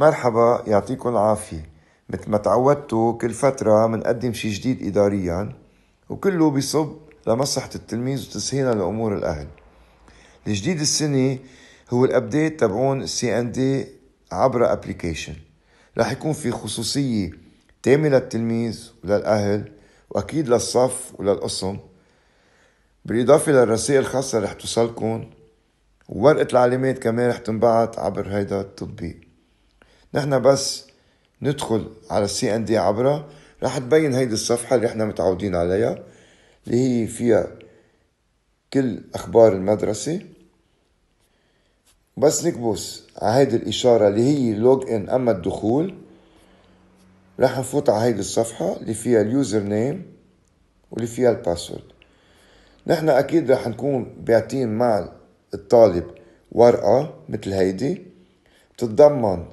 مرحبا يعطيكم العافية مثل ما تعودتوا كل فترة منقدم شي جديد إداريا وكله بيصب لمصلحة التلميذ وتسهيلا لأمور الأهل الجديد السنة هو الابديت تبعون سي ان دي عبر أبليكيشن رح يكون في خصوصية تامة للتلميذ وللأهل وأكيد للصف وللقسم بالإضافة للرسائل الخاصة رح توصلكم وورقة العلامات كمان رح تنبعت عبر هيدا التطبيق نحن بس ندخل على السي ان دي عبرها رح تبين هيدي الصفحة اللي احنا متعودين عليها اللي هي فيها كل أخبار المدرسة بس نكبس على هيدي الإشارة اللي هي لوج إن أما الدخول رح نفوت على هيدي الصفحة اللي فيها اليوزر نيم واللي فيها الباسورد نحن أكيد رح نكون باعتين مع الطالب ورقة مثل هيدي بتتضمن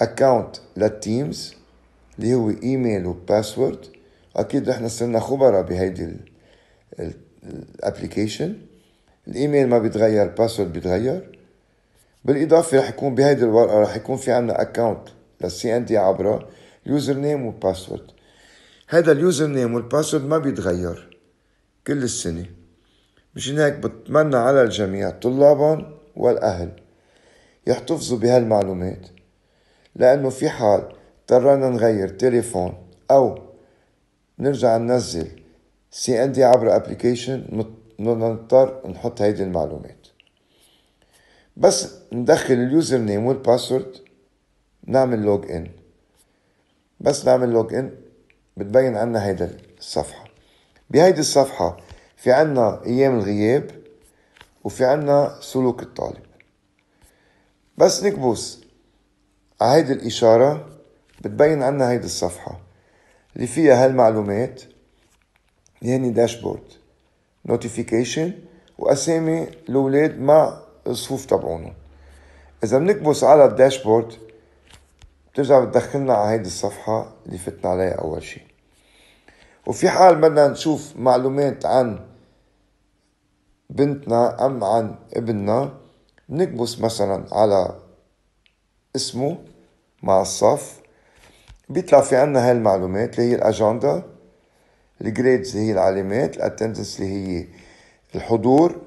اكونت للتيمز اللي هو ايميل وباسورد اكيد احنا صرنا خبراء بهيدي الابلكيشن الايميل ما بيتغير الباسورد بيتغير بالاضافه رح يكون بهيدي الورقه رح يكون في عندنا اكونت للسي ان دي عبره يوزر نيم وباسورد هذا اليوزر نيم والباسورد ما بيتغير كل السنه مشان هيك بتمنى على الجميع طلابا والاهل يحتفظوا بهالمعلومات لأنه في حال اضطرينا نغير تليفون أو نرجع ننزل سي ان دي عبر ابلكيشن نضطر نحط هيدي المعلومات بس ندخل اليوزر نيم والباسورد نعمل لوج ان بس نعمل لوج ان بتبين عنا هيدا الصفحة بهيدي الصفحة في عنا ايام الغياب وفي عنا سلوك الطالب بس نكبس هيدي الإشارة بتبين عنا هيدي الصفحة اللي فيها هالمعلومات اللي هني داشبورد نوتيفيكيشن وأسامي الأولاد مع الصفوف تبعونهم إذا بنكبس على الداشبورد بترجع بتدخلنا على هيدي الصفحة اللي فتنا عليها أول شي وفي حال بدنا نشوف معلومات عن بنتنا أم عن ابننا نكبس مثلا على اسمه مع الصف بيطلع في عنا هاي المعلومات اللي هي الأجندة الجريدز اللي هي العلامات الاتندنس اللي هي الحضور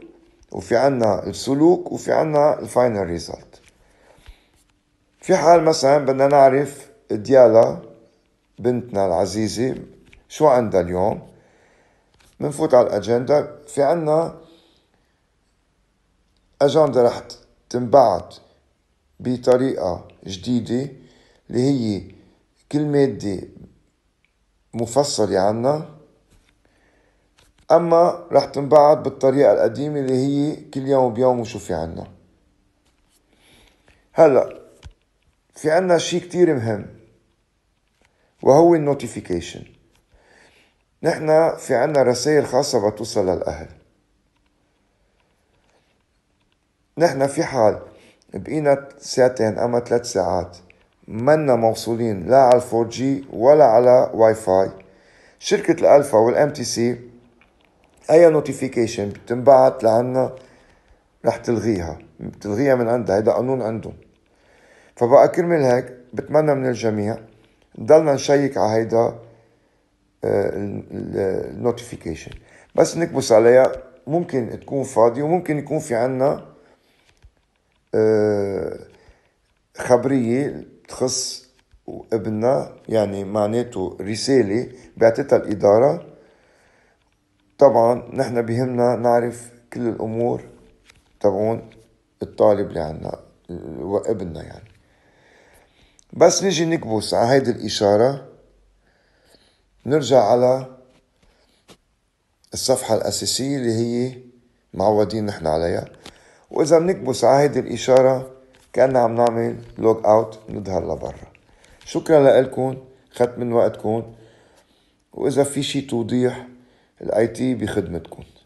وفي عنا السلوك وفي عنا الفاينل ريزلت في حال مثلا بدنا نعرف ديالا بنتنا العزيزة شو عندها اليوم بنفوت على الأجندة في عنا أجندة رح تنبعت بطريقة جديدة اللي هي كل مادة مفصلة عنا أما رح تنبعت بالطريقة القديمة اللي هي كل يوم بيوم وشو في عنا هلأ في عنا شي كتير مهم وهو النوتيفيكيشن نحنا في عنا رسائل خاصة بتوصل للأهل نحنا في حال بقينا ساعتين أما ثلاث ساعات منا موصولين لا على 4 جي ولا على واي فاي شركة الألفا والام تي سي أي نوتيفيكيشن بتنبعت لعنا رح تلغيها بتلغيها من عندها هيدا قانون عندهم فبقى كرمال هيك بتمنى من الجميع ضلنا نشيك على هيدا آه، النوتيفيكيشن بس نكبس عليها ممكن تكون فاضي وممكن يكون في عنا آه، خبرية تخص ابننا يعني معناته رسالة بعتتها الإدارة طبعا نحن بهمنا نعرف كل الأمور تبعون الطالب اللي عندنا وابننا يعني بس نيجي نكبس على هيدي الإشارة نرجع على الصفحة الأساسية اللي هي معودين نحن عليها واذا بنكبس على هيدي الاشاره كأننا عم نعمل لوج اوت نظهر لبرا شكرا لكم خدت من وقتكم واذا في شي توضيح الاي تي بخدمتكم